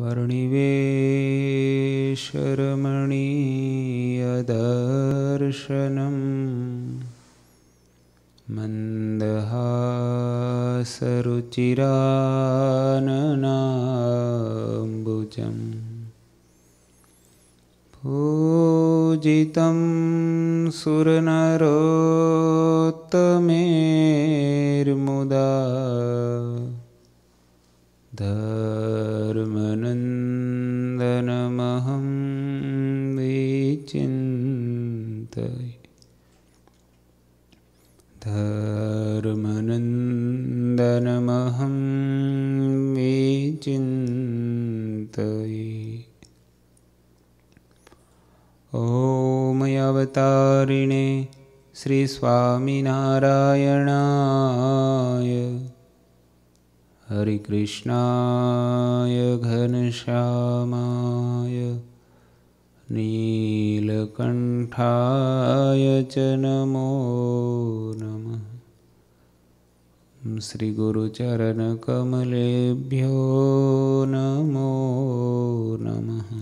वर्णिवेशरमणीयदर्शनम् मन्दहासरुचिराननाम्बुजं पूजितं सुरनरोत्तमेर्मुदा चिन्तये ॐवतारिणे श्रीस्वामिनारायणाय हरिकृष्णाय घनश्यामाय नीलकण्ठाय च नमो नमः શ્રીગુરુચરણકમલેભ્યો નમો નમઃ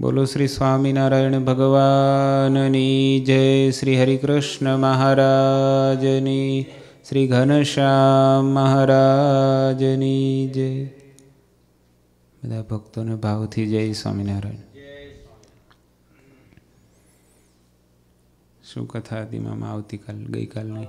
બોલો શ્રી સ્વામિનારાયણ ભગવાનની જય શ્રી હરિકૃષ્ણ મહારાજની શ્રી ઘનશ્યામ મહારાજની જય બધા ભક્તોને ભાવથી જય સ્વામિનારાયણ શું કથા હતી મામા આવતીકાલ ગઈકાલની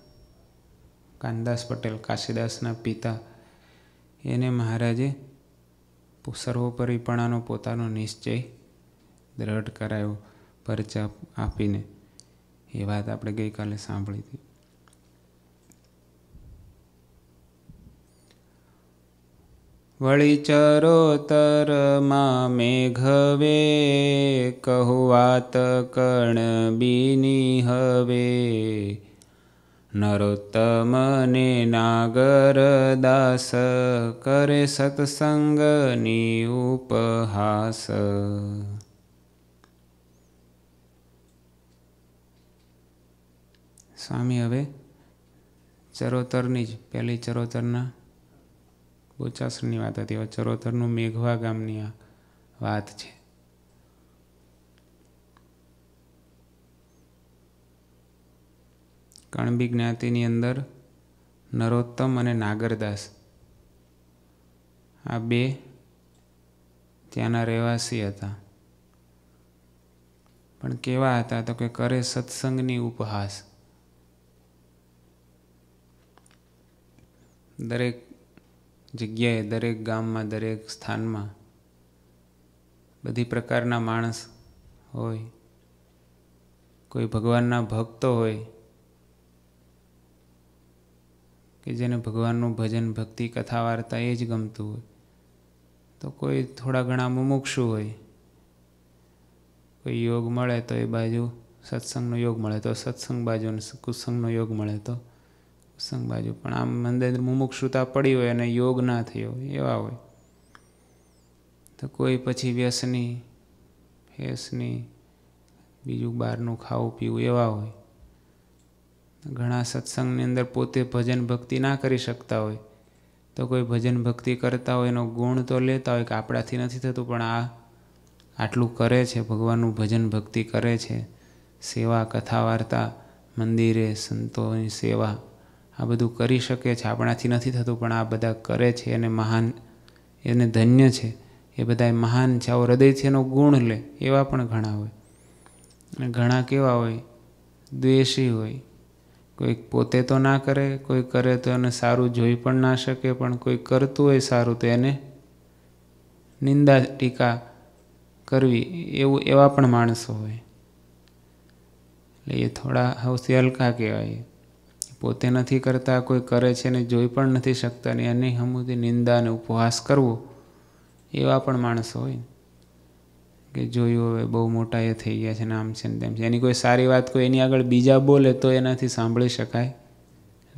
કાનદાસ પટેલ કાશીદાસના પિતા એને મહારાજે સર્વોપરીપણાનો પોતાનો નિશ્ચય દ્રઢ કરાયો પરચા આપીને એ વાત આપણે ગઈકાલે સાંભળી હતી વળી ચરોતરમાં મેઘવે કહુવાત કણ બીની હવે નરોત્તમને નાગરદાસ કરે સત્સંગની ઉપહાસ સ્વામી હવે ચરોતરની જ પહેલી ચરોતરના ગોચાસણની વાત હતી હવે ચરોતરનું મેઘવા ગામની આ વાત છે કણબી જ્ઞાતિની અંદર નરોત્તમ અને નાગરદાસ આ બે ત્યાંના રહેવાસી હતા પણ કેવા હતા તો કે કરે સત્સંગની ઉપહાસ દરેક જગ્યાએ દરેક ગામમાં દરેક સ્થાનમાં બધી પ્રકારના માણસ હોય કોઈ ભગવાનના ભક્તો હોય કે જેને ભગવાનનું ભજન ભક્તિ કથા વાર્તા એ જ ગમતું હોય તો કોઈ થોડા ઘણા મુમુક્ષુ હોય કોઈ યોગ મળે તો એ બાજુ સત્સંગનો યોગ મળે તો સત્સંગ બાજુ અને કુસંગનો યોગ મળે તો કુસંગ બાજુ પણ આમ મંદિર મુમુક્ષુતા પડી હોય અને યોગ ના થયો હોય એવા હોય તો કોઈ પછી વ્યસની ફેસની બીજું બહારનું ખાવું પીવું એવા હોય ઘણા સત્સંગની અંદર પોતે ભજન ભક્તિ ના કરી શકતા હોય તો કોઈ ભજન ભક્તિ કરતા હોય એનો ગુણ તો લેતા હોય કે આપણાથી નથી થતું પણ આ આટલું કરે છે ભગવાનનું ભજન ભક્તિ કરે છે સેવા કથા વાર્તા મંદિરે સંતોની સેવા આ બધું કરી શકે છે આપણાથી નથી થતું પણ આ બધા કરે છે એને મહાન એને ધન્ય છે એ બધા મહાન છે આવો હૃદયથી એનો ગુણ લે એવા પણ ઘણા હોય અને ઘણા કેવા હોય દ્વેષી હોય કોઈક પોતે તો ના કરે કોઈ કરે તો એને સારું જોઈ પણ ના શકે પણ કોઈ કરતું હોય સારું તો એને નિંદા ટીકા કરવી એવું એવા પણ માણસો હોય એટલે એ થોડા હવથી હલકા કહેવાય પોતે નથી કરતા કોઈ કરે છે ને જોઈ પણ નથી શકતા ને એની હમુથી નિંદા અને ઉપવાસ કરવો એવા પણ માણસો હોય કે જોયું હવે બહુ મોટા એ થઈ ગયા છે ને આમ છે ને તેમ છે એની કોઈ સારી વાત કોઈ એની આગળ બીજા બોલે તો એનાથી સાંભળી શકાય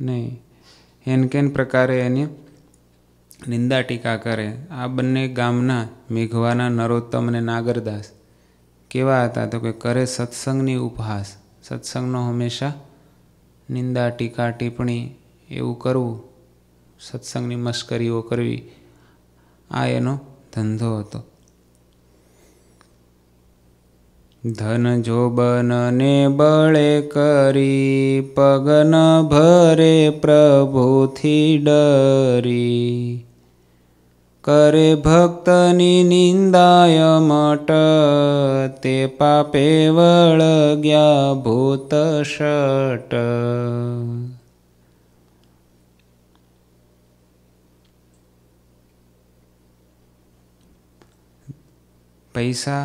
નહીં એન કેન પ્રકારે એની નિંદા ટીકા કરે આ બંને ગામના મેઘવાના નરોત્તમ અને નાગરદાસ કેવા હતા તો કે કરે સત્સંગની ઉપહાસ સત્સંગનો હંમેશા નિંદા ટીકા ટિપ્પણી એવું કરવું સત્સંગની મશ્કરીઓ કરવી આ એનો ધંધો હતો ધન જોબનને બળે કરી પગન ભરે પ્રભુથી ડરી કરે ભક્તની નિંદાય મટ તે પાપે વળ ગયા ભૂત શટ પૈસા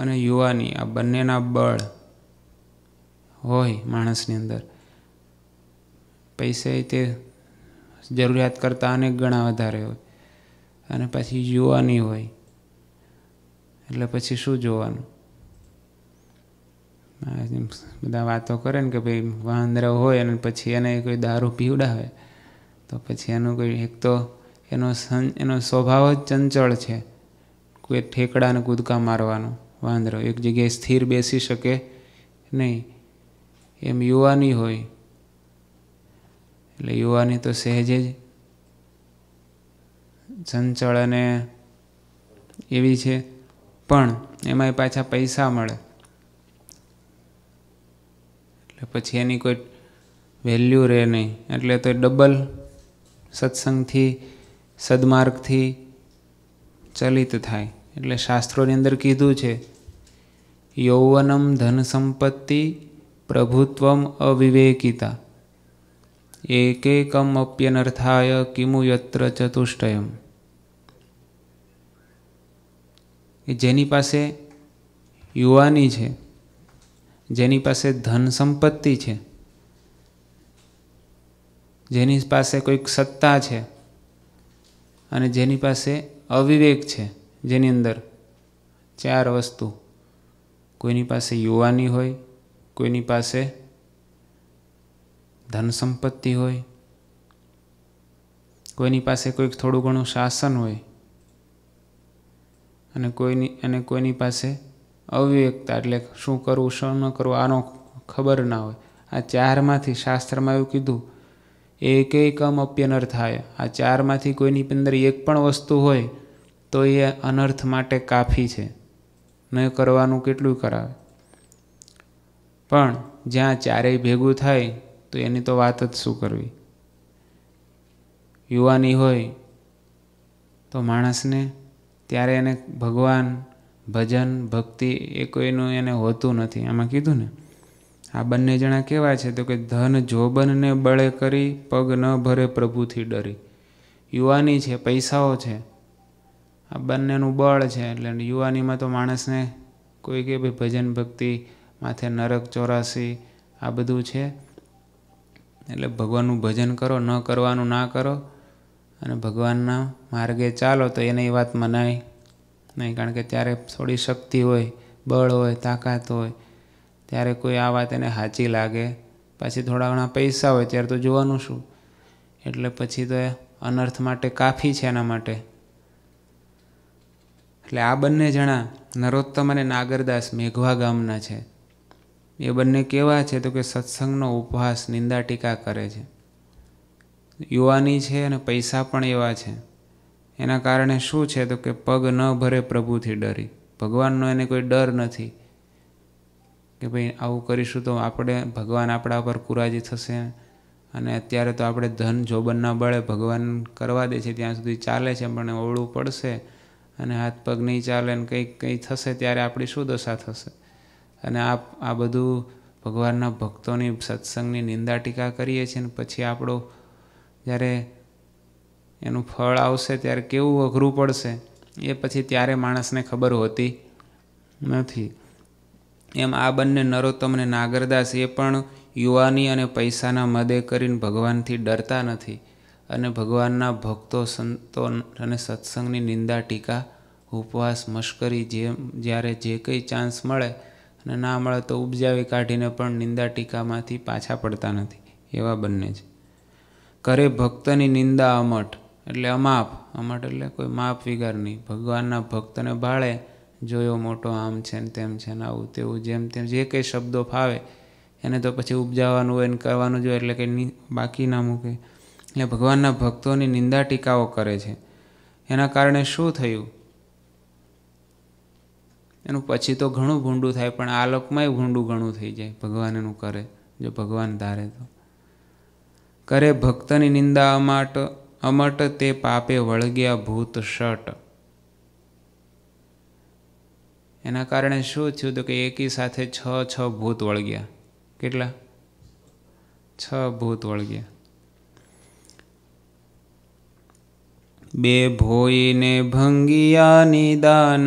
અને યુવાની આ બંનેના બળ હોય માણસની અંદર પૈસા તે જરૂરિયાત કરતાં અનેક ગણા વધારે હોય અને પછી યુવાની હોય એટલે પછી શું જોવાનું બધા વાતો કરે ને કે ભાઈ વાંદરા હોય અને પછી એને કોઈ દારૂ પીવડાવે તો પછી એનું કોઈ એક તો એનો એનો સ્વભાવ જ ચંચળ છે કોઈ ઠેકડાને કૂદકા મારવાનું વાંદરો એક જગ્યાએ સ્થિર બેસી શકે નહીં એમ યુવાની હોય એટલે યુવાની તો સહેજે જ ચંચળ અને એવી છે પણ એમાંય પાછા પૈસા મળે એટલે પછી એની કોઈ વેલ્યુ રહે નહીં એટલે તો ડબલ સત્સંગથી સદમાર્ગથી ચલિત થાય એટલે શાસ્ત્રોની અંદર કીધું છે યૌવનમ ધન સંપત્તિ પ્રભુત્વમ અવિવેકિતા એકેકમ અપ્યનર્થાય કિમુ યત્ર ચતુષ્ટયમ જેની પાસે યુવાની છે જેની પાસે ધન સંપત્તિ છે જેની પાસે કોઈક સત્તા છે અને જેની પાસે અવિવેક છે જેની અંદર ચાર વસ્તુ કોઈની પાસે યુવાની હોય કોઈની પાસે ધન સંપત્તિ હોય કોઈની પાસે કોઈક થોડું ઘણું શાસન હોય અને કોઈની અને કોઈની પાસે અવિવેકતા એટલે શું કરવું શું ન કરવું આનો ખબર ના હોય આ ચારમાંથી શાસ્ત્રમાં એવું કીધું એક એક અમપ્ય અનર્થ આવે આ ચારમાંથી કોઈની અંદર એક પણ વસ્તુ હોય તો એ અનર્થ માટે કાફી છે ન કરવાનું કેટલું કરાવે પણ જ્યાં ચારેય ભેગું થાય તો એની તો વાત જ શું કરવી યુવાની હોય તો માણસને ત્યારે એને ભગવાન ભજન ભક્તિ એ કોઈનું એને હોતું નથી આમાં કીધું ને આ બંને જણા કેવા છે તો કે ધન જોબનને બળે કરી પગ ન ભરે પ્રભુથી ડરી યુવાની છે પૈસાઓ છે આ બંનેનું બળ છે એટલે યુવાનીમાં તો માણસને કોઈ કે ભાઈ ભજન ભક્તિ માથે નરક ચોરાસી આ બધું છે એટલે ભગવાનનું ભજન કરો ન કરવાનું ના કરો અને ભગવાનના માર્ગે ચાલો તો એને વાત મનાય નહીં કારણ કે ત્યારે થોડી શક્તિ હોય બળ હોય તાકાત હોય ત્યારે કોઈ આ વાત એને સાચી લાગે પછી થોડા ઘણા પૈસા હોય ત્યારે તો જોવાનું શું એટલે પછી તો એ અનર્થ માટે કાફી છે એના માટે એટલે આ બંને જણા નરોત્તમ અને નાગરદાસ મેઘવા ગામના છે એ બંને કેવા છે તો કે સત્સંગનો ઉપવાસ નિંદા ટીકા કરે છે યુવાની છે અને પૈસા પણ એવા છે એના કારણે શું છે તો કે પગ ન ભરે પ્રભુથી ડરી ભગવાનનો એને કોઈ ડર નથી કે ભાઈ આવું કરીશું તો આપણે ભગવાન આપણા પર કુરાજી થશે અને અત્યારે તો આપણે ધન જોબનના બળે ભગવાન કરવા દે છે ત્યાં સુધી ચાલે છે પણ ઓળવું પડશે અને હાથ પગ નહીં ચાલે ને કંઈક કંઈ થશે ત્યારે આપણી શું દશા થશે અને આ આ બધું ભગવાનના ભક્તોની સત્સંગની નિંદા ટીકા કરીએ છીએ ને પછી આપણો જ્યારે એનું ફળ આવશે ત્યારે કેવું અઘરું પડશે એ પછી ત્યારે માણસને ખબર હોતી નથી એમ આ બંને નરોત્તમ અને નાગરદાસ એ પણ યુવાની અને પૈસાના મદે કરીને ભગવાનથી ડરતા નથી અને ભગવાનના ભક્તો સંતો અને સત્સંગની નિંદા ટીકા ઉપવાસ મશ્કરી જે જ્યારે જે કંઈ ચાન્સ મળે અને ના મળે તો ઉપજાવી કાઢીને પણ નિંદા ટીકામાંથી પાછા પડતા નથી એવા બંને છે કરે ભક્તની નિંદા અમટ એટલે અમાપ અમટ એટલે કોઈ માપ વિગાર નહીં ભગવાનના ભક્તને ભાળે જોયો મોટો આમ છે ને તેમ છે ને આવું તેવું જેમ તેમ જે કંઈ શબ્દો ફાવે એને તો પછી ઉપજાવવાનું હોય ને કરવાનું જોઈએ એટલે કે બાકી ના મૂકે એટલે ભગવાનના ભક્તોની નિંદા ટીકાઓ કરે છે એના કારણે શું થયું એનું પછી તો ઘણું ભૂંડું થાય પણ આ લોકમાંય ભૂંડું ઘણું થઈ જાય ભગવાન એનું કરે જો ભગવાન ધારે તો કરે ભક્તની નિંદા અમાટ અમટ તે પાપે વળગ્યા ભૂત શટ એના કારણે શું થયું તો કે એકી સાથે છ છ ભૂત વળગ્યા કેટલા છ ભૂત વળગ્યા બે ભોઈને ભંગિયા નિદાન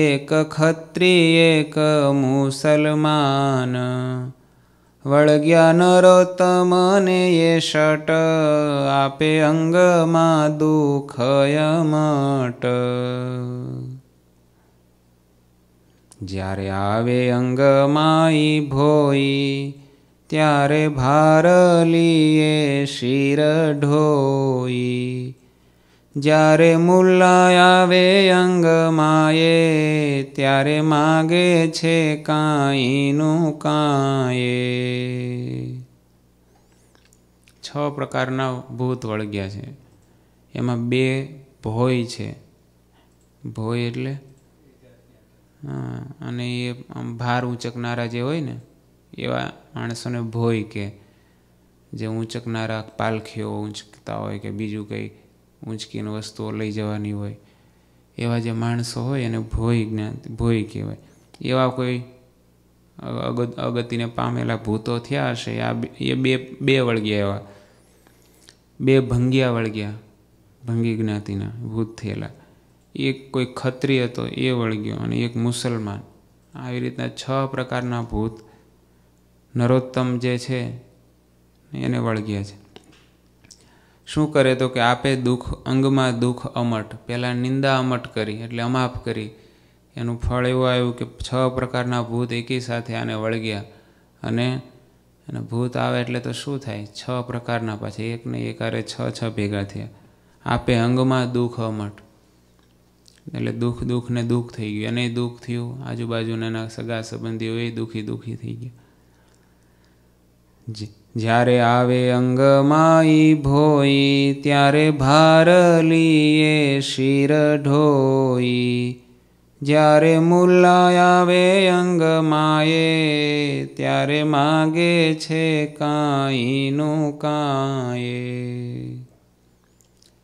એક ખત્રી એક મુસલમાન વળગ્યા નરોતમને એ શટ આપે અંગમાં દુઃખયમટ જ્યારે આવે અંગમાઈ ભોઈ ત્યારે ભારલીએ શિર ઢોઈ જ્યારે મુલ્લા આવે અંગ માયે ત્યારે માગે છે કાંઈનું કાંએ છ પ્રકારના ભૂત વળગ્યા છે એમાં બે ભોય છે ભોય એટલે હા અને એ આમ ભાર ઊંચકનારા જે હોય ને એવા માણસોને ભોય કે જે ઊંચકનારા પાલખીઓ ઊંચકતા હોય કે બીજું કંઈ ઊંચકીને વસ્તુઓ લઈ જવાની હોય એવા જે માણસો હોય એને ભોય જ્ઞાન ભોય કહેવાય એવા કોઈ અગત અગતિને પામેલા ભૂતો થયા હશે આ એ બે બે વળગ્યા એવા બે ભંગિયા વળગ્યા ભંગી જ્ઞાતિના ભૂત થયેલા એક કોઈ ખત્રી હતો એ વળગ્યો અને એક મુસલમાન આવી રીતના છ પ્રકારના ભૂત નરોત્તમ જે છે એને વળગ્યા છે શું કરે તો કે આપે દુઃખ અંગમાં દુઃખ અમટ પહેલાં નિંદા અમટ કરી એટલે અમાપ કરી એનું ફળ એવું આવ્યું કે છ પ્રકારના ભૂત એકી સાથે આને વળગ્યા અને અને ભૂત આવે એટલે તો શું થાય છ પ્રકારના પાછા એક ને એકારે છ છ ભેગા થયા આપે અંગમાં દુઃખ અમટ એટલે દુઃખ દુઃખને દુઃખ થઈ ગયું એને દુઃખ થયું આજુબાજુના એના સગા સંબંધીઓ એ દુઃખી દુઃખી થઈ ગયા જી જ્યારે આવે અંગમાઈ ભોઈ ત્યારે ભારલીએ શિર ઢોઈ જ્યારે મુલ્લા આવે અંગમાએ ત્યારે માગે છે કાંઈનું કાંઈ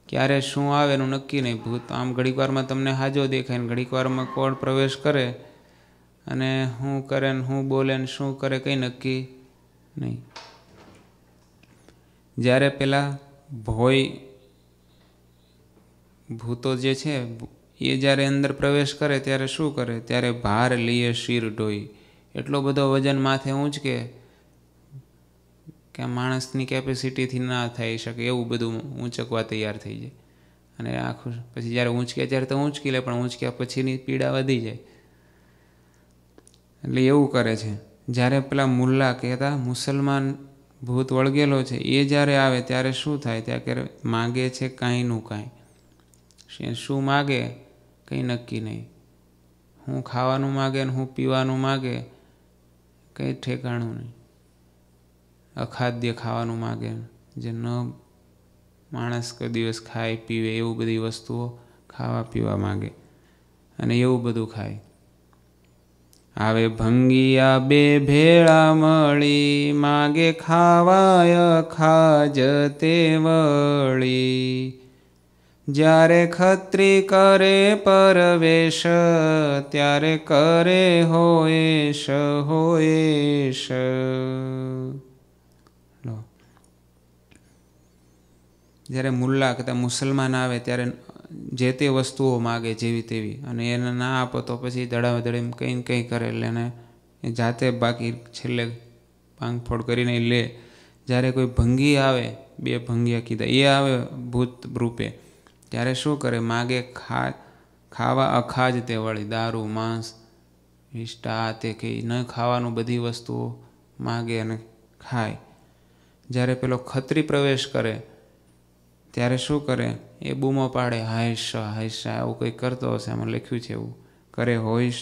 ક્યારે શું આવે એનું નક્કી નહીં ભૂત આમ ઘડીક વારમાં તમને હાજો દેખાય ને ઘડીક વારમાં કોણ પ્રવેશ કરે અને હું કરે ને હું બોલે ને શું કરે કંઈ નક્કી નહીં જ્યારે પેલા ભોય ભૂતો જે છે એ જ્યારે અંદર પ્રવેશ કરે ત્યારે શું કરે ત્યારે ભાર લીએ શીર ઢોઈ એટલો બધો વજન માથે ઊંચકે કે માણસની કેપેસિટીથી ના થઈ શકે એવું બધું ઊંચકવા તૈયાર થઈ જાય અને આખું પછી જ્યારે ઊંચકે ત્યારે તો ઊંચકી લે પણ ઊંચક્યા પછીની પીડા વધી જાય એટલે એવું કરે છે જ્યારે પેલા મુલ્લા કહેતા મુસલમાન ભૂત વળગેલો છે એ જ્યારે આવે ત્યારે શું થાય ત્યાં કે માગે છે કાંઈનું કાંઈ શું માગે કંઈ નક્કી નહીં હું ખાવાનું માગે ને હું પીવાનું માગે કંઈ ઠેકાણું નહીં અખાદ્ય ખાવાનું માગે જે ન માણસ કોઈ દિવસ ખાય પીવે એવું બધી વસ્તુઓ ખાવા પીવા માગે અને એવું બધું ખાય આવે ભંગિયા બે ભેળા મળી માગે ખાવાય ખાજ તે વળી જ્યારે ખત્રી કરે પરવેશ ત્યારે કરે હોએશ હોએશ જ્યારે મુલ્લા કહેતા મુસલમાન આવે ત્યારે જે તે વસ્તુઓ માગે જેવી તેવી અને એને ના આપો તો પછી દડાવદડ એમ કંઈ ને કંઈ કરે એટલે એને એ જાતે બાકી છેલ્લે ભાંગફોડ કરીને લે જ્યારે કોઈ ભંગી આવે બે ભંગીયા કીધા એ આવે ભૂત રૂપે ત્યારે શું કરે માગે ખા ખાવા અખાજ તે વળી દારૂ માંસ વિષ્ટા તે કંઈ ન ખાવાનું બધી વસ્તુઓ માગે અને ખાય જ્યારે પેલો ખત્રી પ્રવેશ કરે ત્યારે શું કરે એ બૂમો પાડે હાયશ હાયશ આવું કંઈક કરતો હશે આમાં લખ્યું છે એવું કરે હોઈશ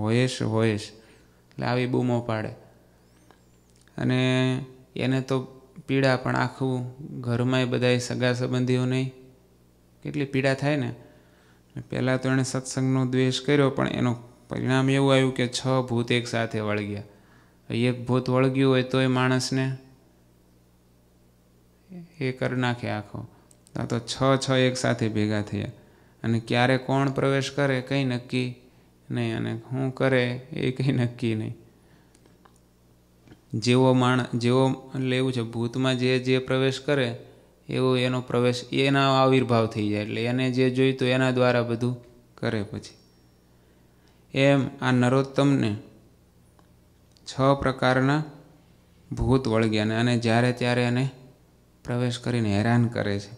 હોયશ હોયશ એટલે આવી બૂમો પાડે અને એને તો પીડા પણ આખું ઘરમાં એ સગા સંબંધીઓ નહીં કેટલી પીડા થાય ને પહેલાં તો એણે સત્સંગનો દ્વેષ કર્યો પણ એનું પરિણામ એવું આવ્યું કે છ ભૂત એકસાથે વળગ્યા એક ભૂત વળગ્યું હોય તો એ માણસને એ કરી નાખે આખો તો છ છ એક સાથે ભેગા થયા અને ક્યારે કોણ પ્રવેશ કરે કંઈ નક્કી નહીં અને શું કરે એ કંઈ નક્કી નહીં જેવો માણ જેવો લેવું છે ભૂતમાં જે જે પ્રવેશ કરે એવો એનો પ્રવેશ એના આવિર્ભાવ થઈ જાય એટલે એને જે જોઈતું એના દ્વારા બધું કરે પછી એમ આ નરોત્તમને છ પ્રકારના ભૂત વળગ્યાને અને જ્યારે ત્યારે એને પ્રવેશ કરીને હેરાન કરે છે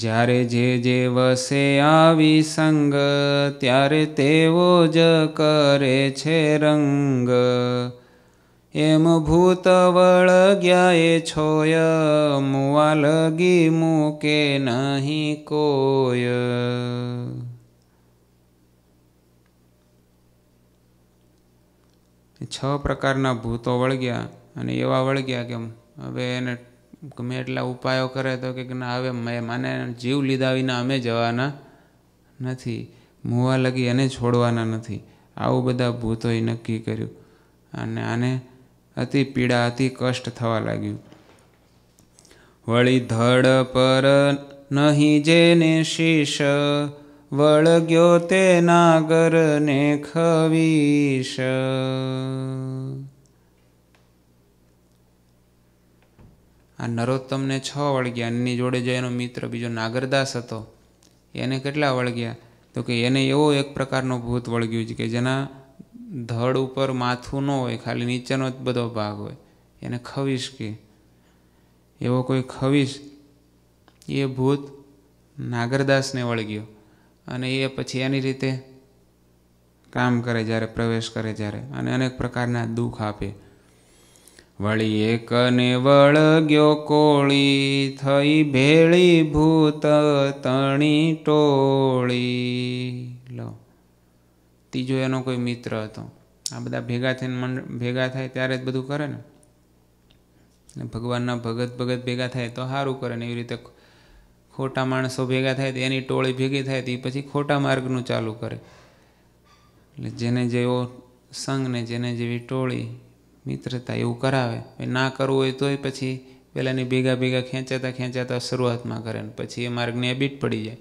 જ્યારે જે જે વસે આવી સંગ ત્યારે તેવો જ કરે છે રંગ એમ ભૂત વળગ્યા એ છોય મુવા લગી મૂકે નહીં કોય છ પ્રકારના ભૂતો વળગ્યા અને એવા વળગ્યા કે હવે એને ગમે એટલા ઉપાયો કરે તો કે ના હવે મેં મને જીવ લીધા વિના અમે જવાના નથી મુવા લગી એને છોડવાના નથી આવું બધા ભૂતોએ નક્કી કર્યું અને આને અતિ પીડા અતિ કષ્ટ થવા લાગ્યું વળી ધડ પર નહીં જેને શીશ વળગ્યો તે નાગરને ખવીશ આ નરોત્તમને છ વળગ્યા એની જોડે જે એનો મિત્ર બીજો નાગરદાસ હતો એને કેટલા વળગ્યા તો કે એને એવો એક પ્રકારનો ભૂત વળગ્યું છે કે જેના ધડ ઉપર માથું ન હોય ખાલી નીચેનો જ બધો ભાગ હોય એને ખવિશ કે એવો કોઈ ખવિશ એ ભૂત નાગરદાસને વળગ્યો અને એ પછી એની રીતે કામ કરે જ્યારે પ્રવેશ કરે જ્યારે અને અનેક પ્રકારના દુઃખ આપે વળી એકને વળગ્યો કોળી થઈ ભેળી ભૂત તણી ટોળી લો ત્રીજો એનો કોઈ મિત્ર હતો આ બધા ભેગા થઈને ભેગા થાય ત્યારે જ બધું કરે ને ને ભગવાનના ભગત ભગત ભેગા થાય તો સારું કરે ને એવી રીતે ખોટા માણસો ભેગા થાય તો એની ટોળી ભેગી થાય તો એ પછી ખોટા માર્ગનું ચાલુ કરે એટલે જેને જેવો સંઘ ને જેને જેવી ટોળી મિત્રતા એવું કરાવે ના કરવું હોય તોય પછી પહેલાંની ભેગા ભેગા ખેંચાતા ખેંચાતા શરૂઆતમાં કરે ને પછી એ માર્ગની એબિટ પડી જાય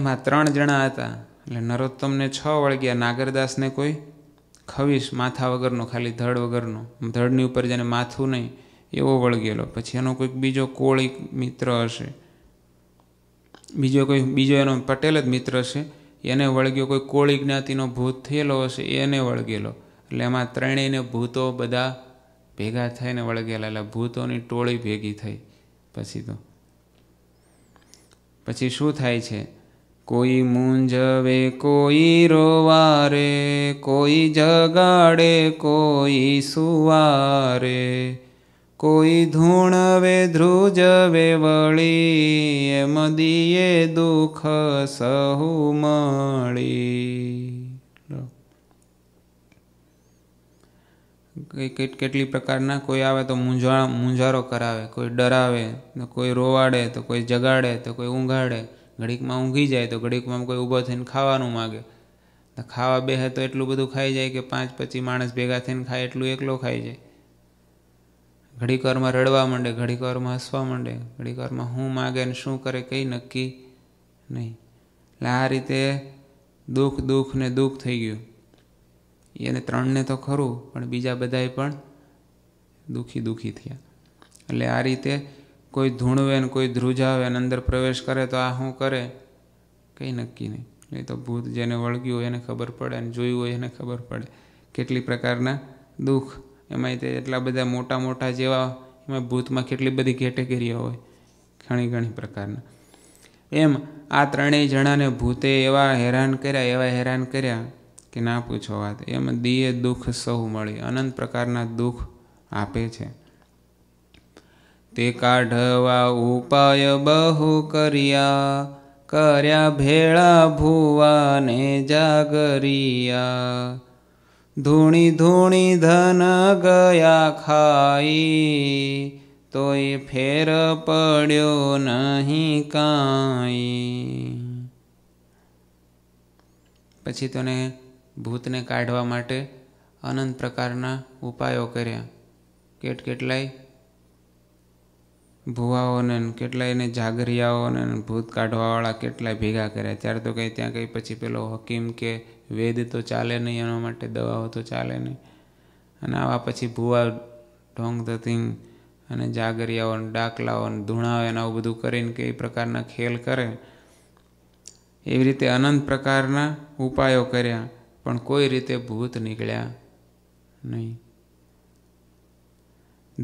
એમાં ત્રણ જણા હતા એટલે નરોત્તમને છ વળગ્યા નાગરદાસને કોઈ ખવીશ માથા વગરનો ખાલી ધડ વગરનો ધડની ઉપર જેને માથું નહીં એવો વળગેલો પછી એનો કોઈક બીજો કોળી મિત્ર હશે બીજો કોઈ બીજો એનો પટેલ જ મિત્ર હશે એને વળગ્યો કોઈ કોળી જ્ઞાતિનો ભૂત થયેલો હશે એને વળગેલો એટલે એમાં ત્રણેયને ભૂતો બધા ભેગા થઈને વળગેલા એટલે ભૂતોની ટોળી ભેગી થઈ પછી તો પછી શું થાય છે કોઈ મૂંઝવે કોઈ રોવારે કોઈ જગાડે કોઈ સુવારે કોઈ ધૂણવે ધ્રુજવે વળી એમ દિયે દુઃખ સહુ મળી કેટલી પ્રકારના કોઈ આવે તો મૂંઝા મૂંઝારો કરાવે કોઈ ડરાવે તો કોઈ રોવાડે તો કોઈ જગાડે તો કોઈ ઊંઘાડે ઘડીકમાં ઊંઘી જાય તો ઘડીકમાં કોઈ ઊભો થઈને ખાવાનું માગે તો ખાવા બેહે તો એટલું બધું ખાઈ જાય કે પાંચ પછી માણસ ભેગા થઈને ખાય એટલું એકલો ખાઈ જાય ઘડીકવારમાં રડવા માંડે ઘડીકવારમાં હસવા માંડે ઘડીકવારમાં વારમાં શું માગે ને શું કરે કંઈ નક્કી નહીં એટલે આ રીતે દુઃખ દુઃખ ને દુઃખ થઈ ગયું એને ત્રણને તો ખરું પણ બીજા બધાએ પણ દુઃખી દુઃખી થયા એટલે આ રીતે કોઈ ધૂણવે ને કોઈ ધ્રુજાવે ને અંદર પ્રવેશ કરે તો આ શું કરે કંઈ નક્કી નહીં નહીં તો ભૂત જેને વળગ્યું હોય એને ખબર પડે અને જોયું હોય એને ખબર પડે કેટલી પ્રકારના દુઃખ એમાંય તે એટલા બધા મોટા મોટા જેવા એમાં ભૂતમાં કેટલી બધી કેટેગરીઓ હોય ઘણી ઘણી પ્રકારના એમ આ ત્રણેય જણાને ભૂતે એવા હેરાન કર્યા એવા હેરાન કર્યા કે ના પૂછો વાત એમ દિયે દુઃખ સૌ મળી અનંત પ્રકારના દુઃખ આપે છે તે કાઢવા ઉપાય બહુ કર્યા કર્યા ભેળા ભુવાને જાગરિયા ધૂણી ધૂણી ધન ગયા ખાઈ તોય ફેર પડ્યો નહીં કાંઈ પછી તને ભૂતને કાઢવા માટે અનંત પ્રકારના ઉપાયો કર્યા કેટ કેટલાય ભુવાઓને કેટલાયને જાગરિયાઓને ભૂત કાઢવાવાળા કેટલાય ભેગા કર્યા ત્યારે તો કંઈ ત્યાં કંઈ પછી પેલો હકીમ કે વેદ તો ચાલે નહીં એના માટે દવાઓ તો ચાલે નહીં અને આવા પછી ભુવા ઢોંગ ધતિંગ અને જાગરિયાઓ અને ડાકલાઓ અને ધૂણાઓ એને આવું બધું કરીને કઈ પ્રકારના ખેલ કરે એવી રીતે અનંત પ્રકારના ઉપાયો કર્યા પણ કોઈ રીતે ભૂત નીકળ્યા નહીં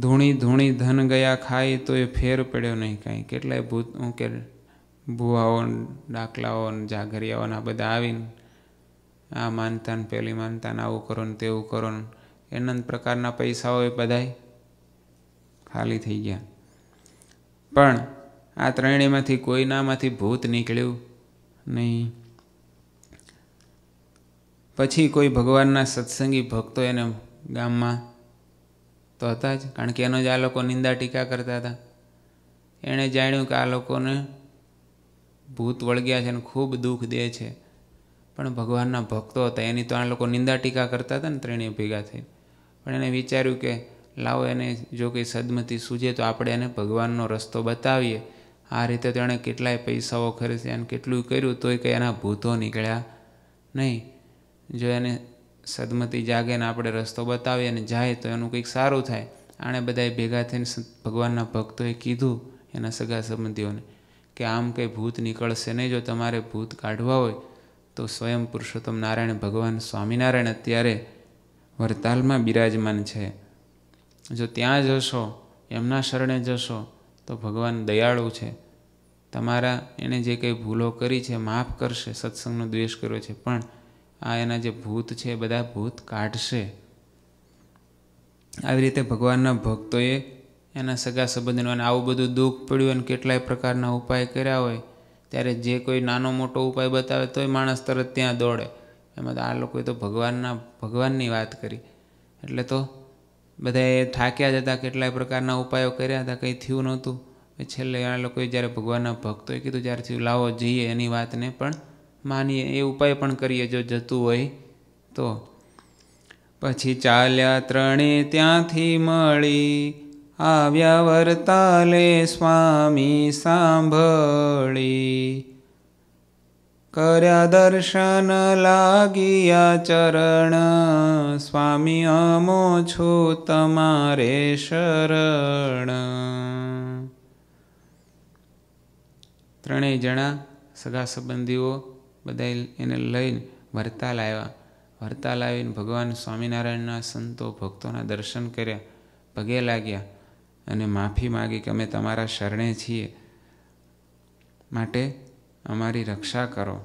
ધૂણી ધૂણી ધન ગયા ખાઈ તો એ ફેર પડ્યો નહીં કાંઈ કેટલાય ભૂત હું કે ભૂવાઓ ડાકલાઓ જાગરિયાઓ આ બધા આવીને આ માનતા ને પેલી માનતા ને આવું કરો ને તેવું કરો ને એના પ્રકારના પૈસાઓ એ બધાય ખાલી થઈ ગયા પણ આ ત્રણેયમાંથી કોઈનામાંથી ભૂત નીકળ્યું નહીં પછી કોઈ ભગવાનના સત્સંગી ભક્તો એને ગામમાં તો હતા જ કારણ કે એનો જ આ લોકો નિંદા ટીકા કરતા હતા એણે જાણ્યું કે આ લોકોને ભૂત વળગ્યા છે અને ખૂબ દુઃખ દે છે પણ ભગવાનના ભક્તો હતા એની તો આ લોકો નિંદા ટીકા કરતા હતા ને ત્રણેય ભેગા થઈ પણ એણે વિચાર્યું કે લાવો એને જો કંઈ સદમતી સૂજે તો આપણે એને ભગવાનનો રસ્તો બતાવીએ આ રીતે તેણે કેટલાય પૈસાઓ ખર્ચ્યા અને કેટલું કર્યું તોય કંઈ એના ભૂતો નીકળ્યા નહીં જો એને સદમતી જાગે ને આપણે રસ્તો બતાવીએ અને જાય તો એનું કંઈક સારું થાય આણે બધાએ ભેગા થઈને ભગવાનના ભક્તોએ કીધું એના સગા સંબંધીઓને કે આમ કંઈ ભૂત નીકળશે નહીં જો તમારે ભૂત કાઢવા હોય તો સ્વયં પુરુષોત્તમ નારાયણ ભગવાન સ્વામિનારાયણ અત્યારે વરતાલમાં બિરાજમાન છે જો ત્યાં જશો એમના શરણે જશો તો ભગવાન દયાળુ છે તમારા એણે જે કંઈ ભૂલો કરી છે માફ કરશે સત્સંગનો દ્વેષ કર્યો છે પણ આ એના જે ભૂત છે બધા ભૂત કાઢશે આવી રીતે ભગવાનના ભક્તોએ એના સગા સંબંધનો અને આવું બધું દુઃખ પડ્યું અને કેટલાય પ્રકારના ઉપાય કર્યા હોય ત્યારે જે કોઈ નાનો મોટો ઉપાય બતાવે તોય માણસ તરત ત્યાં દોડે એમાં તો આ લોકોએ તો ભગવાનના ભગવાનની વાત કરી એટલે તો બધાએ થાક્યા જ હતા કેટલાય પ્રકારના ઉપાયો કર્યા હતા કંઈ થયું નહોતું છેલ્લે આ લોકોએ જ્યારે ભગવાનના ભક્તોએ કીધું જ્યારથી લાવો જઈએ એની વાતને પણ માનીએ એ ઉપાય પણ કરીએ જો જતું હોય તો પછી ચાલ્યા ત્રણે ત્યાંથી મળી આવ્યા વરતાલે સ્વામી સાંભળી કર્યા દર્શન લાગ્યા ચરણ સ્વામી અમો છો તમારે શરણ ત્રણેય જણા સગા સંબંધીઓ બધાએ એને લઈને વરતાલ આવ્યા વરતાલ આવીને ભગવાન સ્વામિનારાયણના સંતો ભક્તોના દર્શન કર્યા પગે લાગ્યા અને માફી માગી કે અમે તમારા શરણે છીએ માટે અમારી રક્ષા કરો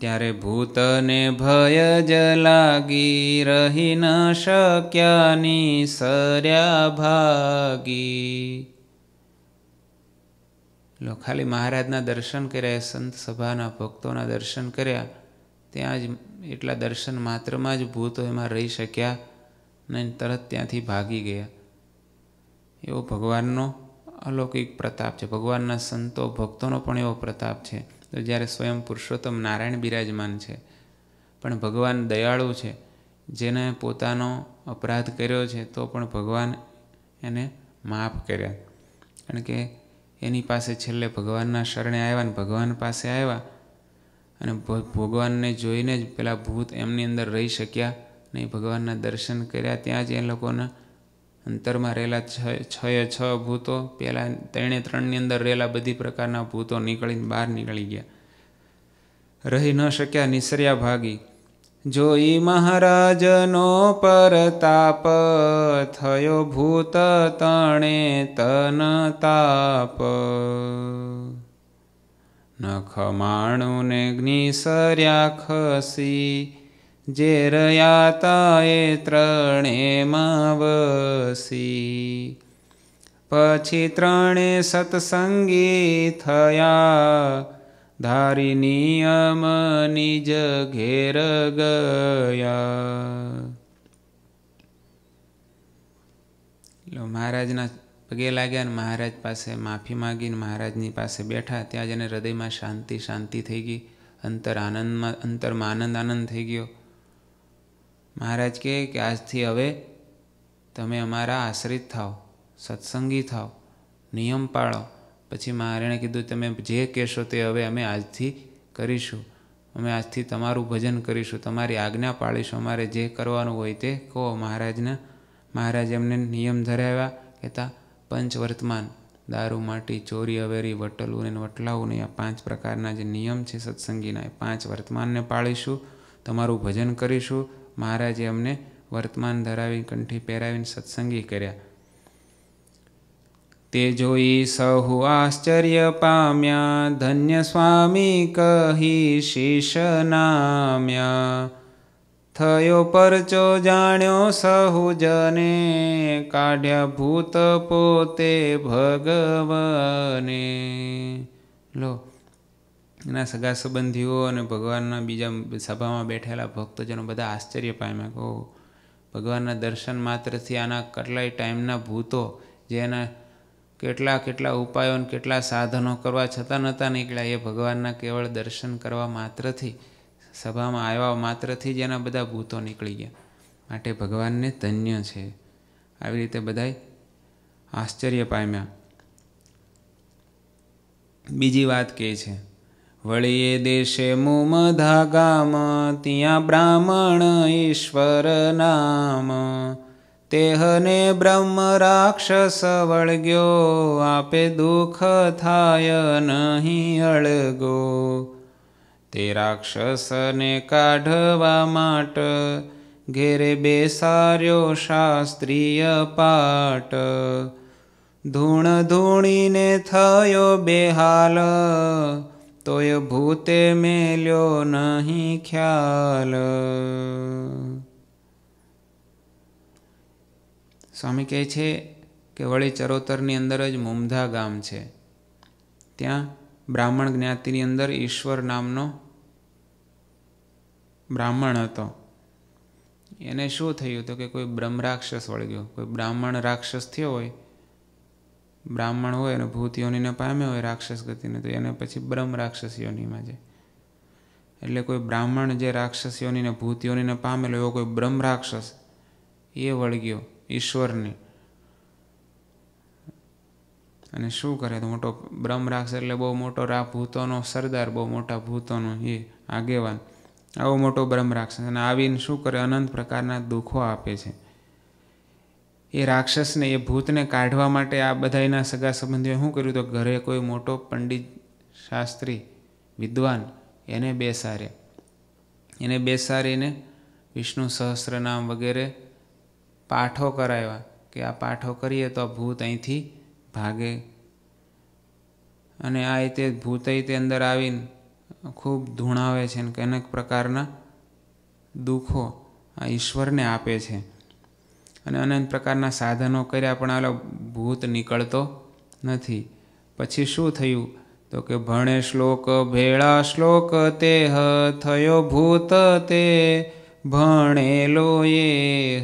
ત્યારે ભૂતને ભય જ લાગી રહી ન શક્યા શક્યાની સર્યા ભાગી લો ખાલી મહારાજના દર્શન કર્યા સંત સભાના ભક્તોના દર્શન કર્યા ત્યાં જ એટલા દર્શન માત્રમાં જ ભૂતો એમાં રહી શક્યા ને તરત ત્યાંથી ભાગી ગયા એવો ભગવાનનો અલૌકિક પ્રતાપ છે ભગવાનના સંતો ભક્તોનો પણ એવો પ્રતાપ છે તો જ્યારે સ્વયં પુરુષોત્તમ નારાયણ બિરાજમાન છે પણ ભગવાન દયાળુ છે જેને પોતાનો અપરાધ કર્યો છે તો પણ ભગવાન એને માફ કર્યા કારણ કે એની પાસે છેલ્લે ભગવાનના શરણે આવ્યા ને ભગવાન પાસે આવ્યા અને ભગવાનને જોઈને જ પેલા ભૂત એમની અંદર રહી શક્યા નહીં ભગવાનના દર્શન કર્યા ત્યાં જ એ લોકોના અંતરમાં રહેલા છ એ છ ભૂતો પહેલાં ત્રણે ત્રણની અંદર રહેલા બધી પ્રકારના ભૂતો નીકળીને બહાર નીકળી ગયા રહી ન શક્યા નિસર્યા ભાગી જોઈ મહારાજનો પરતાપ થયો ભૂત તણે તન તાપ નખમાણું જ્ઞિસર્યા ખસી જે રયાતા એ ત્રણે માવસી પછી ત્રણે સત્સંગી થયા ધારી નિયમ નિજ ઘેર ગયા એટલે મહારાજના પગે લાગ્યા ને મહારાજ પાસે માફી માગીને મહારાજની પાસે બેઠા ત્યાં જ એને હૃદયમાં શાંતિ શાંતિ થઈ ગઈ અંતર આનંદમાં અંતરમાં આનંદ આનંદ થઈ ગયો મહારાજ કહે કે આજથી હવે તમે અમારા આશ્રિત થાઓ સત્સંગી થાઓ નિયમ પાળો પછી મહારાણે કીધું તમે જે કહેશો તે હવે અમે આજથી કરીશું અમે આજથી તમારું ભજન કરીશું તમારી આજ્ઞા પાળીશું અમારે જે કરવાનું હોય તે કહો મહારાજના મહારાજ એમને નિયમ ધરાવ્યા કહેતા પંચ વર્તમાન દારૂ માટી ચોરી અવેરી વટલું અને વટલાવું ને આ પાંચ પ્રકારના જે નિયમ છે સત્સંગીના એ પાંચ વર્તમાનને પાળીશું તમારું ભજન કરીશું મહારાજે અમને વર્તમાન ધરાવી કંઠી પહેરાવીને સત્સંગી કર્યા તે જોઈ સહુ આશ્ચર્ય પામ્યા ધન્ય સ્વામી કહી શીશ નામ્યા થયો પરચો જાણ્યો સહુજને કાઢ્યા ભૂત પોતે ભગવને લો એના સગા સંબંધીઓ અને ભગવાનના બીજા સભામાં બેઠેલા ભક્તજનો બધા આશ્ચર્ય પામ્યા કહો ભગવાનના દર્શન માત્રથી આના કેટલાય ટાઈમના ભૂતો જે એના કેટલા કેટલા ઉપાયો અને કેટલા સાધનો કરવા છતાં નહોતા નીકળ્યા એ ભગવાનના કેવળ દર્શન કરવા માત્રથી સભામાં આવ્યા માત્રથી જ એના બધા ભૂતો નીકળી ગયા માટે ભગવાનને ધન્ય છે આવી રીતે બધાય આશ્ચર્ય પામ્યા બીજી વાત કહે છે વળી એ દેશે મુમધા ગામ ત્યાં બ્રાહ્મણ ઈશ્વર નામ તેહને બ્રહ્મ રાક્ષસ વળગ્યો આપે દુઃખ થાય નહીં અળગો તે રાક્ષસને કાઢવા માટે ઘેરે બેસાર્યો શાસ્ત્રીય પાટ ધૂણ ધૂણીને થયો બેહાલ તોય ભૂતે મેલ્યો નહીં ખ્યાલ સ્વામી કહે છે કે વળી ચરોતરની અંદર જ મુમધા ગામ છે ત્યાં બ્રાહ્મણ જ્ઞાતિની અંદર ઈશ્વર નામનો બ્રાહ્મણ હતો એને શું થયું તો કે કોઈ બ્રહ્મ રાક્ષસ વળગ્યો કોઈ બ્રાહ્મણ રાક્ષસ થયો હોય બ્રાહ્મણ હોય અને ભૂત યોનીને પામે હોય રાક્ષસ ગતિને તો એને પછી બ્રહ્મ રાક્ષસ યોનીમાં જાય એટલે કોઈ બ્રાહ્મણ જે રાક્ષસીઓની ને ભૂત યોનીને પામેલો એવો કોઈ બ્રહ્મ રાક્ષસ એ વળગ્યો ઈશ્વરની અને શું કરે તો મોટો બ્રહ્મ રાક્ષસ એટલે બહુ મોટો રા ભૂતોનો સરદાર બહુ મોટા ભૂતોનો એ આગેવાન આવો મોટો બ્રહ્મ રાક્ષસ અને આવીને શું કરે અનંત પ્રકારના દુઃખો આપે છે એ રાક્ષસને એ ભૂતને કાઢવા માટે આ બધા એના સગા સંબંધીઓએ શું કર્યું તો ઘરે કોઈ મોટો પંડિત શાસ્ત્રી વિદ્વાન એને બેસારે એને બેસારીને વિષ્ણુ સહસ્રનામ વગેરે પાઠો કરાવ્યા કે આ પાઠો કરીએ તો ભૂત અહીંથી ભાગે અને આ રીતે ભૂતય તે અંદર આવીને ખૂબ ધૂણાવે છે અને અનેક પ્રકારના દુઃખો આ ઈશ્વરને આપે છે અને અનેક પ્રકારના સાધનો કર્યા પણ આલો ભૂત નીકળતો નથી પછી શું થયું તો કે ભણે શ્લોક ભેળા શ્લોક તે હ થયો ભૂત તે ભણેલો એ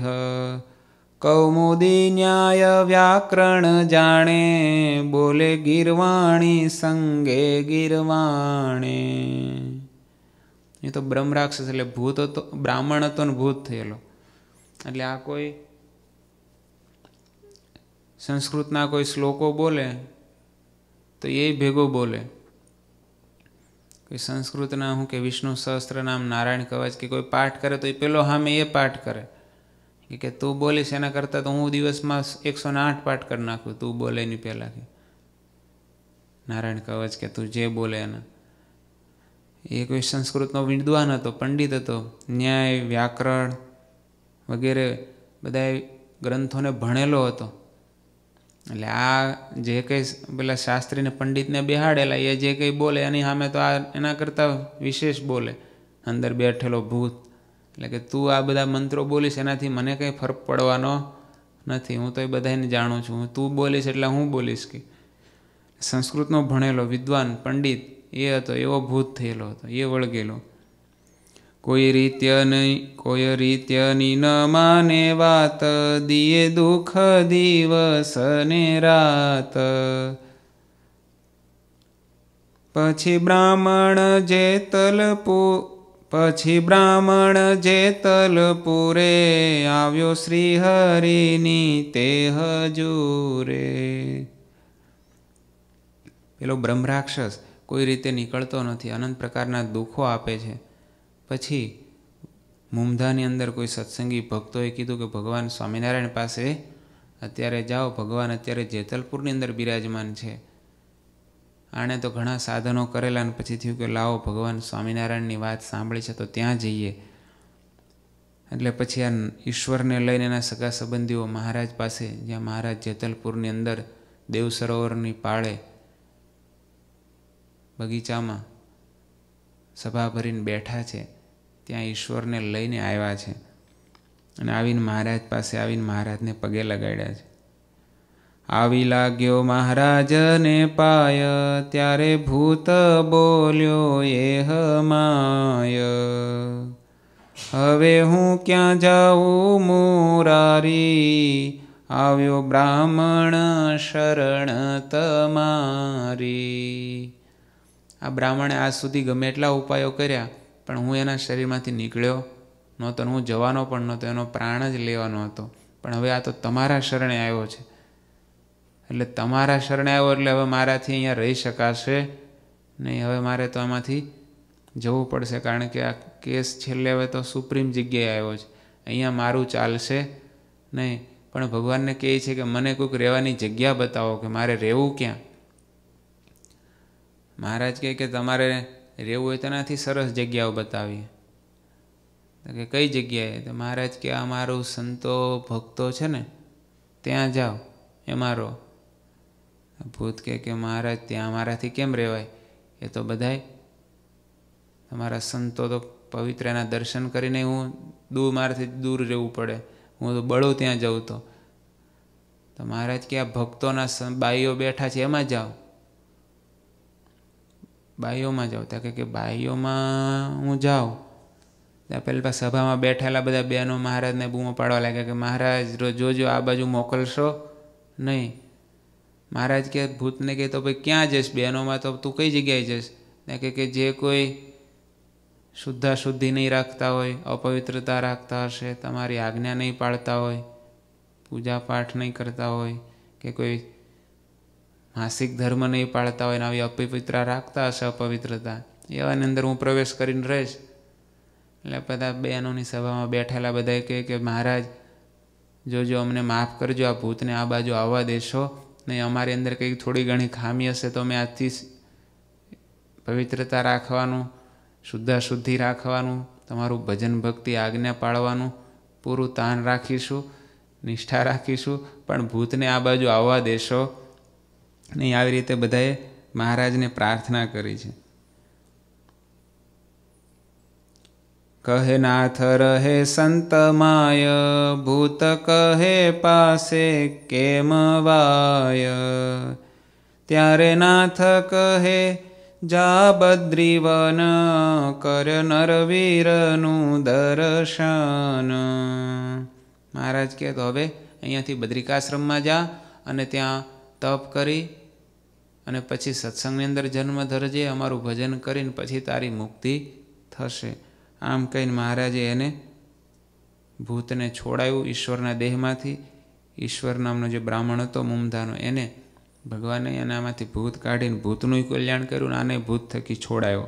હ કૌમુદી ન્યાય વ્યાકરણ જાણે બોલે ગીરવાણી સંગે ગીરવાણે એ તો બ્રહ્મરાક્ષસ એટલે ભૂત હતો બ્રાહ્મણ હતો ને ભૂત થયેલો એટલે આ કોઈ સંસ્કૃતના કોઈ શ્લોકો બોલે તો એ ભેગો બોલે કોઈ સંસ્કૃતના હું કે વિષ્ણુ સહસ્ત્ર નામ નારાયણ કવચ કે કોઈ પાઠ કરે તો એ પેલો હામે એ પાઠ કરે એ કે તું બોલીશ એના કરતાં તો હું દિવસમાં એકસો ને આઠ પાઠ કરી નાખું તું બોલે નહીં પહેલાં કે નારાયણ કવચ કે તું જે બોલે એના એ કોઈ સંસ્કૃતનો વિદ્વાન હતો પંડિત હતો ન્યાય વ્યાકરણ વગેરે બધા ગ્રંથોને ભણેલો હતો એટલે આ જે કંઈ પેલા શાસ્ત્રીને પંડિતને બેહાડેલા એ જે કંઈ બોલે એની સામે તો આ એના કરતાં વિશેષ બોલે અંદર બેઠેલો ભૂત એટલે કે તું આ બધા મંત્રો બોલીશ એનાથી મને કંઈ ફરક પડવાનો નથી હું તો એ બધાને જાણું છું તું બોલીશ એટલે હું બોલીશ કે સંસ્કૃતનો ભણેલો વિદ્વાન પંડિત એ હતો એવો ભૂત થયેલો હતો એ વળગેલો કોઈ રીત્ય નહીં કોઈ રીત્યની ન માને વાત દિયે દુઃખ દિવસ ને રાત પછી બ્રાહ્મણ જેતલપુ પછી બ્રાહ્મણ જેતલપુરે આવ્યો શ્રી હરિની તે હજુરે પેલો બ્રહ્મરાક્ષસ કોઈ રીતે નીકળતો નથી અનંત પ્રકારના દુઃખો આપે છે પછી મુમધાની અંદર કોઈ સત્સંગી ભક્તોએ કીધું કે ભગવાન સ્વામિનારાયણ પાસે અત્યારે જાઓ ભગવાન અત્યારે જેતલપુરની અંદર બિરાજમાન છે આણે તો ઘણા સાધનો કરેલા અને પછી થયું કે લાવો ભગવાન સ્વામિનારાયણની વાત સાંભળી છે તો ત્યાં જઈએ એટલે પછી આ ઈશ્વરને લઈને એના સગા સંબંધીઓ મહારાજ પાસે જ્યાં મહારાજ જેતલપુરની અંદર દેવ સરોવરની પાળે બગીચામાં સભા ભરીને બેઠા છે ત્યાં ઈશ્વરને લઈને આવ્યા છે અને આવીને મહારાજ પાસે આવીને મહારાજને પગે લગાડ્યા છે આવી લાગ્યો મહારાજને પાય ત્યારે ભૂત બોલ્યો એ હમાય હવે હું ક્યાં જાઉં મુરારી આવ્યો બ્રાહ્મણ શરણ તમારી આ બ્રાહ્મણે આજ સુધી ગમે એટલા ઉપાયો કર્યા પણ હું એના શરીરમાંથી નીકળ્યો નહોતો હું જવાનો પણ નહોતો એનો પ્રાણ જ લેવાનો હતો પણ હવે આ તો તમારા શરણે આવ્યો છે એટલે તમારા શરણે આવો એટલે હવે મારાથી અહીંયા રહી શકાશે નહીં હવે મારે તો આમાંથી જવું પડશે કારણ કે આ કેસ છેલ્લે હવે તો સુપ્રીમ જગ્યાએ આવ્યો છે અહીંયા મારું ચાલશે નહીં પણ ભગવાનને કહે છે કે મને કોઈક રહેવાની જગ્યા બતાવો કે મારે રહેવું ક્યાં મહારાજ કહે કે તમારે રહેવું હોય તેનાથી સરસ જગ્યાઓ બતાવીએ કે કઈ જગ્યાએ તો મહારાજ કે આ મારું સંતો ભક્તો છે ને ત્યાં જાઓ એ મારો ભૂત કહે કે મહારાજ ત્યાં અમારાથી કેમ રહેવાય એ તો બધાય તમારા સંતો તો પવિત્રના દર્શન કરીને હું દૂર મારાથી દૂર રહેવું પડે હું તો બળું ત્યાં જઉં તો તો મહારાજ કે આ ભક્તોના બાઈઓ બેઠા છે એમાં જાઓ બાઈઓમાં જાઓ ત્યાં કે બાઈઓમાં હું જાઉં ત્યાં પહેલાં સભામાં બેઠેલા બધા બહેનો મહારાજને બૂમો પાડવા લાગ્યા કે મહારાજ રોજ જોજો આ બાજુ મોકલશો નહીં મહારાજ કે ભૂતને કહે તો ભાઈ ક્યાં જઈશ બહેનોમાં તો તું કઈ જગ્યાએ જઈશ ને કહે કે જે કોઈ શુદ્ધા શુદ્ધિ નહીં રાખતા હોય અપવિત્રતા રાખતા હશે તમારી આજ્ઞા નહીં પાળતા હોય પૂજા પાઠ નહીં કરતા હોય કે કોઈ માસિક ધર્મ નહીં પાળતા હોય ને આવી અપવિત્રતા રાખતા હશે અપવિત્રતા એવાની અંદર હું પ્રવેશ કરીને રહીશ એટલે બધા બહેનોની સભામાં બેઠેલા બધાએ કહે કે મહારાજ જોજો અમને માફ કરજો આ ભૂતને આ બાજુ આવવા દેશો નહીં અમારી અંદર કંઈક થોડી ઘણી ખામી હશે તો અમે આજથી પવિત્રતા રાખવાનું શુદ્ધાશુદ્ધિ રાખવાનું તમારું ભજન ભક્તિ આજ્ઞા પાળવાનું પૂરું તાન રાખીશું નિષ્ઠા રાખીશું પણ ભૂતને આ બાજુ આવવા દેશો નહીં આવી રીતે બધાએ મહારાજને પ્રાર્થના કરી છે કહે નાથ રહે સંતમાય ભૂત કહે પાસે કેમ વાય ત્યારે નાથ કહે જા બદ્રીવન કર નરવીરનું દર્શન મહારાજ કહે તો હવે અહીંયાથી બદ્રિકાશ્રમમાં જા અને ત્યાં તપ કરી અને પછી સત્સંગની અંદર જન્મ ધરજે અમારું ભજન કરીને પછી તારી મુક્તિ થશે આમ કહીને મહારાજે એને ભૂતને છોડાયું ઈશ્વરના દેહમાંથી ઈશ્વર નામનો જે બ્રાહ્મણ હતો મુમધાનો એને ભગવાને એનામાંથી ભૂત કાઢીને ભૂતનું કલ્યાણ કર્યું આને ભૂત થકી છોડાયો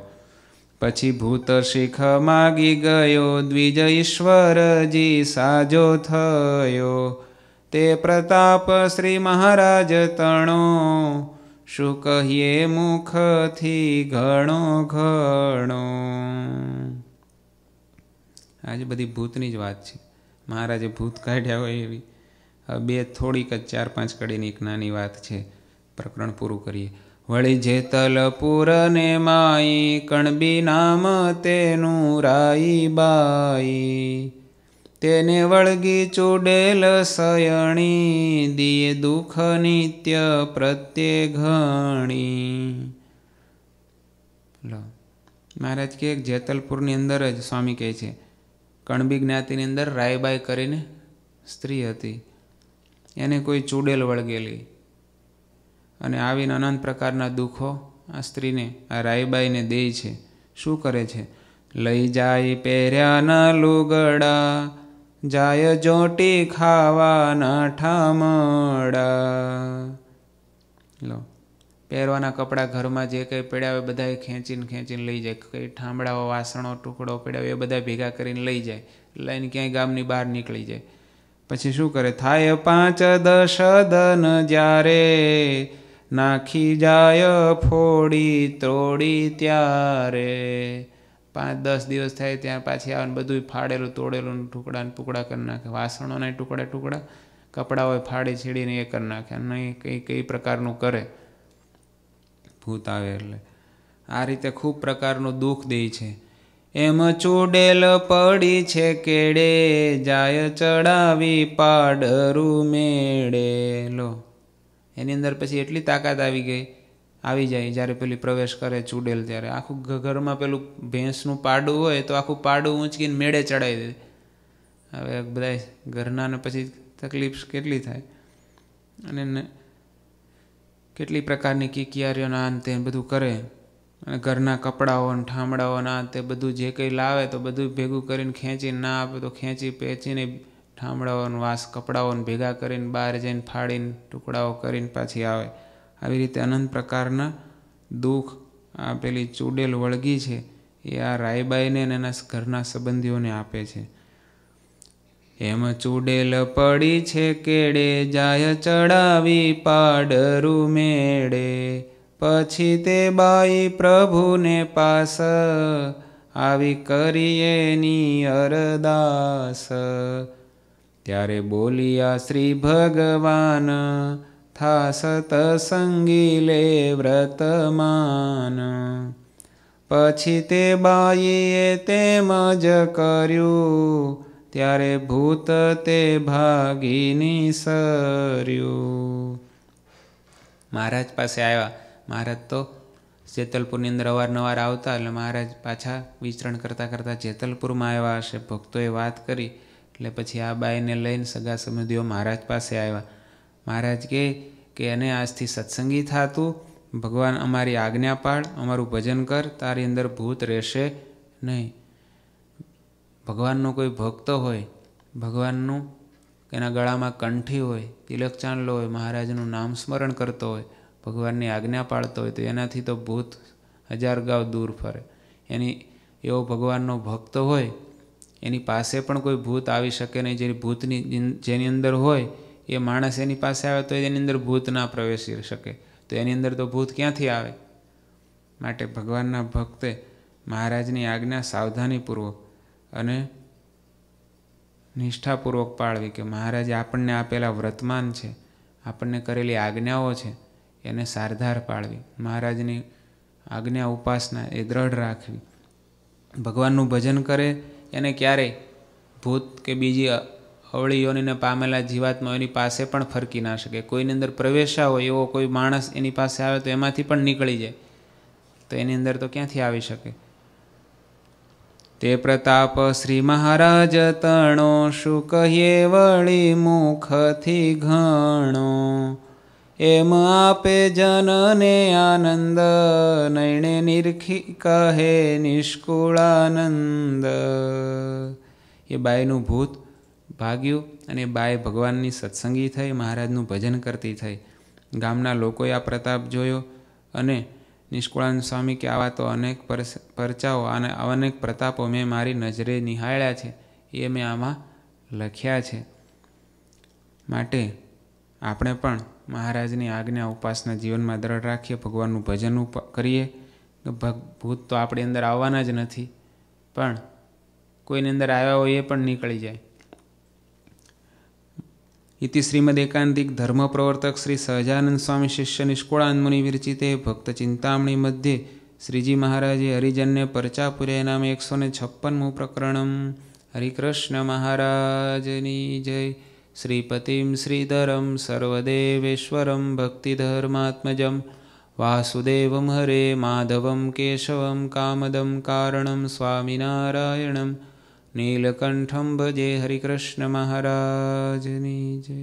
પછી ભૂત શીખ માગી ગયો દ્વિજ ઈશ્વરજી સાજો થયો તે પ્રતાપ શ્રી મહારાજ તણો શું કહીએ મુખથી ઘણો ઘણો આજે બધી ભૂતની જ વાત છે મહારાજે ભૂત કાઢ્યા હોય એવી હવે બે થોડીક જ ચાર પાંચ કડીની એક નાની વાત છે પ્રકરણ પૂરું કરીએ વળી જેતલપુર ને માઈ કણબી નામ તેનું રાઈ બાઈ તેને વળગી ચૂડેલ સયણી દિયે દુઃખ નિત્ય પ્રત્યે ઘણી મહારાજ કે જેતલપુરની અંદર જ સ્વામી કહે છે કણબી જ્ઞાતિની અંદર રાયબાઈ કરીને સ્ત્રી હતી એને કોઈ ચૂડેલ વળગેલી અને આવીને અનંત પ્રકારના દુઃખો આ સ્ત્રીને આ રાયબાઈને દે છે શું કરે છે લઈ જાય પહેર્યાના લુગડા જાય જોટી ખાવાના ઠામડા લો પહેરવાના કપડાં ઘરમાં જે કંઈ પડ્યા હોય બધાએ ખેંચીને ખેંચીને લઈ જાય કંઈ ઠામડાઓ વાસણો ટુકડો પડ્યા હોય એ બધા ભેગા કરીને લઈ જાય લઈને ક્યાંય ગામની બહાર નીકળી જાય પછી શું કરે થાય પાંચ દશ દન જ્યારે નાખી જાય ફોડી તોડી ત્યારે પાંચ દસ દિવસ થાય ત્યાં પાછી આવે ને બધું ફાડેલું તોડેલું ટુકડા ટુકડા કરી નાખે વાસણોના ટુકડા ટુકડા કપડાં હોય ફાડી છેડીને એ કરી નાખે નહીં કંઈ કઈ પ્રકારનું કરે ભૂત આવે એટલે આ રીતે ખૂબ પ્રકારનું દુઃખ દે છે એમ ચૂડેલ પડી છે કેડે જાય ચડાવી પાડરું મેળેલો એની અંદર પછી એટલી તાકાત આવી ગઈ આવી જાય જ્યારે પેલી પ્રવેશ કરે ચૂડેલ ત્યારે આખું ઘરમાં પેલું ભેંસનું પાડું હોય તો આખું પાડું ઊંચકીને મેળે ચડાવી દે હવે બધા ને પછી તકલીફ કેટલી થાય અને કેટલી પ્રકારની કિકિયારીઓના અંતે બધું કરે અને ઘરના કપડાઓને અને ઠામડાઓના તે બધું જે કંઈ લાવે તો બધું ભેગું કરીને ખેંચીને ના આપે તો ખેંચી પહેંચીને ઠામડાઓનો વાસ કપડાઓને ભેગા કરીને બહાર જઈને ફાડીને ટુકડાઓ કરીને પાછી આવે આવી રીતે અનંત પ્રકારના દુઃખ આ પેલી ચૂડેલ વળગી છે એ આ રાયબાઈને અને એના ઘરના સંબંધીઓને આપે છે એમ ચૂડેલ પડી છે કેડે જાય ચડાવી પાડરું મેળે પછી તે બાઈ પ્રભુને પાસ આવી કરીએ ની અરદાસ ત્યારે બોલ્યા શ્રી ભગવાન થાસ તસંગી લે વ્રતમાન પછી તે બાઈએ તેમ જ કર્યું ત્યારે ભૂત તે ભાગીની સર્યું મહારાજ પાસે આવ્યા મહારાજ તો જેતલપુરની અંદર અવારનવાર આવતા એટલે મહારાજ પાછા વિચરણ કરતાં કરતાં જેતલપુરમાં આવ્યા હશે ભક્તોએ વાત કરી એટલે પછી આ બાઈને લઈને સગા સંબંધીઓ મહારાજ પાસે આવ્યા મહારાજ કહે કે એને આજથી સત્સંગી થતું ભગવાન અમારી આજ્ઞા પાળ અમારું ભજન કર તારી અંદર ભૂત રહેશે નહીં ભગવાનનો કોઈ ભક્ત હોય ભગવાનનું એના ગળામાં કંઠી હોય તિલક ચાંદલો હોય મહારાજનું નામ સ્મરણ કરતો હોય ભગવાનની આજ્ઞા પાળતો હોય તો એનાથી તો ભૂત હજાર ગાવ દૂર ફરે એની એવો ભગવાનનો ભક્ત હોય એની પાસે પણ કોઈ ભૂત આવી શકે નહીં જે ભૂતની જેની અંદર હોય એ માણસ એની પાસે આવે તો એની અંદર ભૂત ના પ્રવેશી શકે તો એની અંદર તો ભૂત ક્યાંથી આવે માટે ભગવાનના ભક્તે મહારાજની આજ્ઞા સાવધાનીપૂર્વક અને નિષ્ઠાપૂર્વક પાળવી કે મહારાજે આપણને આપેલા વ્રતમાન છે આપણને કરેલી આજ્ઞાઓ છે એને સારધાર પાળવી મહારાજની આજ્ઞા ઉપાસના એ દ્રઢ રાખવી ભગવાનનું ભજન કરે એને ક્યારેય ભૂત કે બીજી અવળી યોનીને પામેલા જીવાતમાં એની પાસે પણ ફરકી ના શકે કોઈની અંદર પ્રવેશા હોય એવો કોઈ માણસ એની પાસે આવે તો એમાંથી પણ નીકળી જાય તો એની અંદર તો ક્યાંથી આવી શકે તે પ્રતાપ શ્રી મહારાજ તણો શું કહીએ વળી મુખથી ઘણો એમ આપે જનને આનંદ નૈણે નિરખી કહે નિષ્કુળાનંદ એ બાયનું ભૂત ભાગ્યું અને બાય ભગવાનની સત્સંગી થઈ મહારાજનું ભજન કરતી થઈ ગામના લોકોએ આ પ્રતાપ જોયો અને નિષ્કુળાનંદ સ્વામી કે આવા તો અનેક પરચાઓ અને અનેક પ્રતાપો મેં મારી નજરે નિહાળ્યા છે એ મેં આમાં લખ્યા છે માટે આપણે પણ મહારાજની આજ્ઞા ઉપાસના જીવનમાં દ્રઢ રાખીએ ભગવાનનું ભજન કરીએ ભૂત તો આપણી અંદર આવવાના જ નથી પણ કોઈની અંદર આવ્યા હોય એ પણ નીકળી જાય इति श्रीमदेकान्तिक धर्मप्रवर्तक श्री सहजानंद स्वामी शिष्य निष्कुळानमुनि विरचिते भक्तचिंतामणी मध्ये શ્રીજી મહારાજે હરિજનને પરચાપુરે નામે એકસો ને છપ્પનમું પ્રકરણમ હરિકૃષ્ણ મહારાજની જય શ્રીપતિમ શ્રીધરમ સર્વદેવેશ્વરમ ભક્તિધર્માત્મજમ વાસુદેવમ હરે માધવમ કેશવમ કામદમ કારણમ સ્વામિનારાયણમ નીલકંઠમ ભજે હરિકૃષ્ણ મહારાજની જય